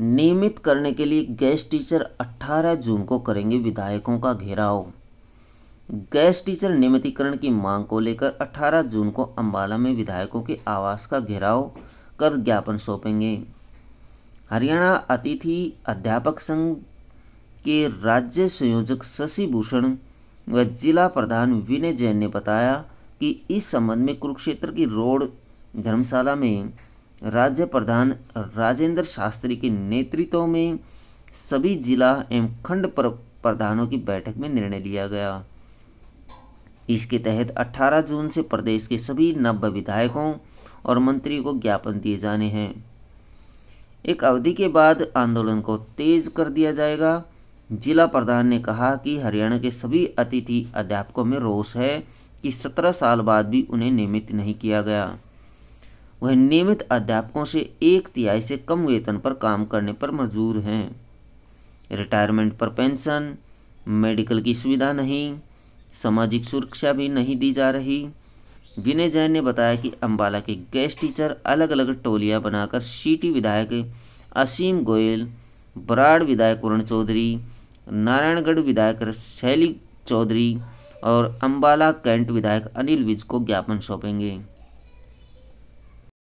नियमित करने के लिए गेस्ट टीचर 18 जून को करेंगे विधायकों का घेराव गैस टीचर नियमितीकरण की मांग को लेकर 18 जून को अंबाला में विधायकों के आवास का घेराव कर ज्ञापन सौंपेंगे हरियाणा अतिथि अध्यापक संघ के राज्य संयोजक शशि भूषण व जिला प्रधान विनय जैन ने बताया कि इस संबंध में कुरुक्षेत्र की रोड धर्मशाला में राज्य प्रधान राजेंद्र शास्त्री के नेतृत्व में सभी जिला एवं खंड प्रधानों की बैठक में निर्णय लिया गया इसके तहत 18 जून से प्रदेश के सभी नब्बे विधायकों और मंत्रियों को ज्ञापन दिए जाने हैं एक अवधि के बाद आंदोलन को तेज कर दिया जाएगा जिला प्रधान ने कहा कि हरियाणा के सभी अतिथि अध्यापकों में रोष है कि सत्रह साल बाद भी उन्हें नियमित नहीं किया गया वह नियमित अध्यापकों से एक तिहाई से कम वेतन पर काम करने पर मजबूर हैं रिटायरमेंट पर पेंशन मेडिकल की सुविधा नहीं सामाजिक सुरक्षा भी नहीं दी जा रही विनय जैन ने बताया कि अंबाला के गेस्ट टीचर अलग अलग टोलियां बनाकर सीटी विधायक असीम गोयल बराड़ विधायक वरुण चौधरी नारायणगढ़ विधायक शैली चौधरी और अंबाला कैंट विधायक अनिल विज को ज्ञापन सौंपेंगे